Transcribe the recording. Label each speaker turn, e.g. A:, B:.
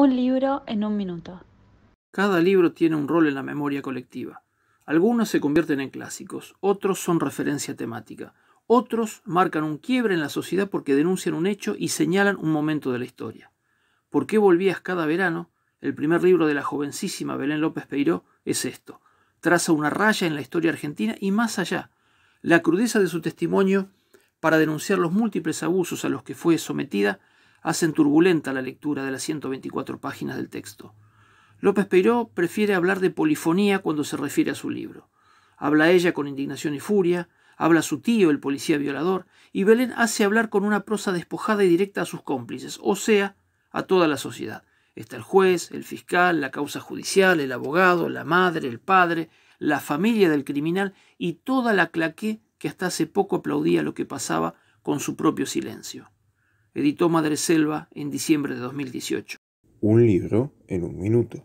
A: Un libro en un minuto. Cada libro tiene un rol en la memoria colectiva. Algunos se convierten en clásicos, otros son referencia temática, otros marcan un quiebre en la sociedad porque denuncian un hecho y señalan un momento de la historia. ¿Por qué volvías cada verano? El primer libro de la jovencísima Belén López Peiró es esto. Traza una raya en la historia argentina y más allá. La crudeza de su testimonio para denunciar los múltiples abusos a los que fue sometida hacen turbulenta la lectura de las 124 páginas del texto. López Peiró prefiere hablar de polifonía cuando se refiere a su libro. Habla ella con indignación y furia, habla su tío, el policía violador, y Belén hace hablar con una prosa despojada y directa a sus cómplices, o sea, a toda la sociedad. Está el juez, el fiscal, la causa judicial, el abogado, la madre, el padre, la familia del criminal y toda la claqué que hasta hace poco aplaudía lo que pasaba con su propio silencio editó Madre Selva en diciembre de 2018. Un libro en un minuto.